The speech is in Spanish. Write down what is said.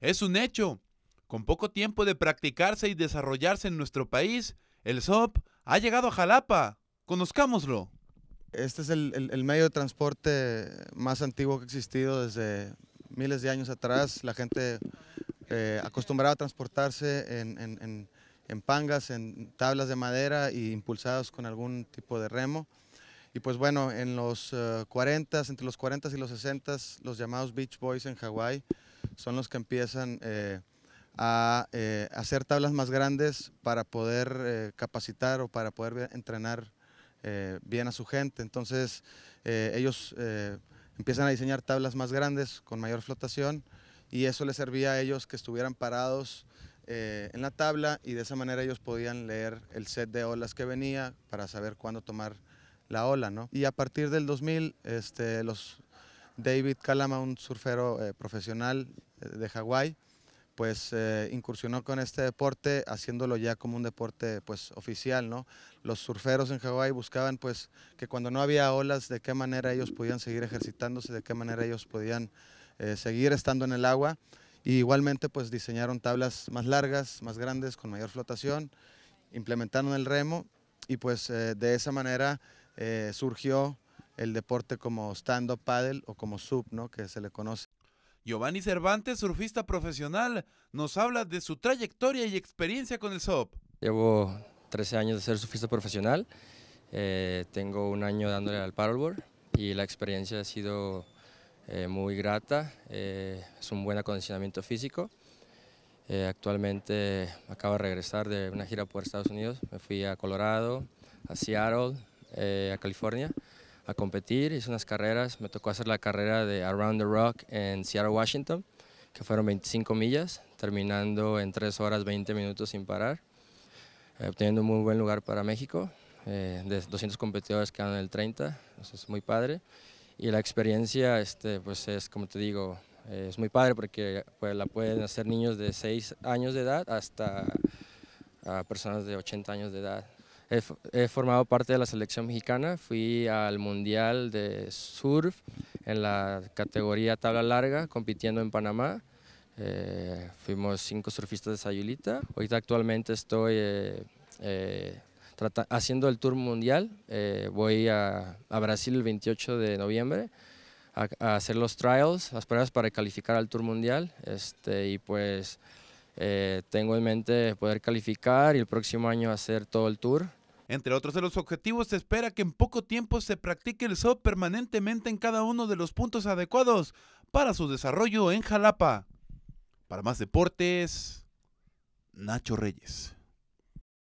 Es un hecho. Con poco tiempo de practicarse y desarrollarse en nuestro país, el SOP ha llegado a Jalapa. Conozcámoslo. Este es el, medio de transporte más antiguo que ha existido desde miles de años atrás. La gente eh, acostumbraba a transportarse en, pangas, en tablas de madera y impulsados con algún tipo de remo. Y pues bueno, en los 40s, eh, entre los 40 s y los 60, los llamados Beach Boys en Hawái son los que empiezan eh, a eh, hacer tablas más grandes para poder eh, capacitar o para poder entrenar bien a su gente. Entonces ellos empiezan a diseñar tablas más grandes con mayor flotación y eso les servía a ellos que estuvieran parados en la tabla y de esa manera ellos podían leer el set de olas que venía para saber cuándo tomar la ola. Y a partir del 2000 este, los, David Calama, un surfero profesional, de Hawái, pues eh, incursionó con este deporte haciéndolo ya como un deporte pues oficial, ¿no? Los surferos en Hawái buscaban pues que cuando no había olas de qué manera ellos podían seguir ejercitándose, de qué manera ellos podían eh, seguir estando en el agua y igualmente pues diseñaron tablas más largas, más grandes, con mayor flotación, implementaron el remo y pues eh, de esa manera surgió el deporte como stand-up paddle o como sub, ¿no? Que se le conoce. Giovanni Cervantes, surfista profesional, nos habla de su trayectoria y experiencia con el SOP. Llevo 13 años de ser surfista profesional, eh, tengo un año dándole al paddleboard y la experiencia ha sido eh, muy grata, eh, es un buen acondicionamiento físico. actualmente acabo de regresar de una gira por Estados Unidos, me fui a Colorado, a Seattle, a California a competir, hice unas carreras, me tocó hacer la carrera de Around the Rock en Seattle, Washington, que fueron 25 millas, terminando en 3 horas 20 minutos sin parar, eh, obteniendo un muy buen lugar para México, eh, de 200 competidores quedaron en el 30, eso es muy padre, y la experiencia este, pues es, como te digo, eh, es muy padre porque pues, la pueden hacer niños de 6 años de edad hasta a personas de 80 años de edad, He, formado parte de la selección mexicana, fui al Mundial de Surf en la categoría tabla larga, compitiendo en Panamá. Eh, fuimos cinco surfistas de Sayulita. Ahorita actualmente estoy eh, eh, haciendo el Tour Mundial. voy a, Brasil el 28 de noviembre a, hacer los trials, las pruebas para calificar al Tour Mundial. Este, y pues tengo en mente poder calificar y el próximo año hacer todo el Tour. Entre otros de los objetivos, se espera que en poco tiempo se practique el SOP permanentemente en cada uno de los puntos adecuados para su desarrollo en Jalapa. Para más deportes, Nacho Reyes.